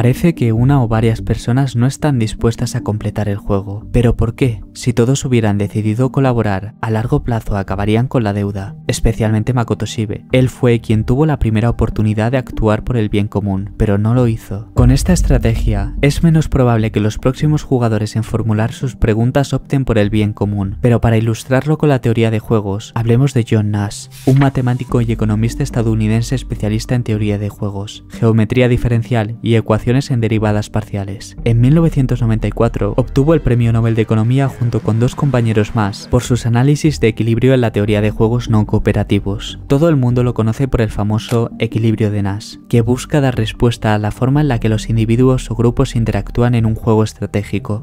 Parece que una o varias personas no están dispuestas a completar el juego. ¿Pero por qué? Si todos hubieran decidido colaborar, a largo plazo acabarían con la deuda, especialmente Makoto Shibe. Él fue quien tuvo la primera oportunidad de actuar por el bien común, pero no lo hizo. Con esta estrategia, es menos probable que los próximos jugadores en formular sus preguntas opten por el bien común, pero para ilustrarlo con la teoría de juegos, hablemos de John Nash, un matemático y economista estadounidense especialista en teoría de juegos, geometría diferencial y ecuación en derivadas parciales. En 1994 obtuvo el Premio Nobel de Economía junto con dos compañeros más por sus análisis de equilibrio en la teoría de juegos no cooperativos. Todo el mundo lo conoce por el famoso equilibrio de Nash, que busca dar respuesta a la forma en la que los individuos o grupos interactúan en un juego estratégico.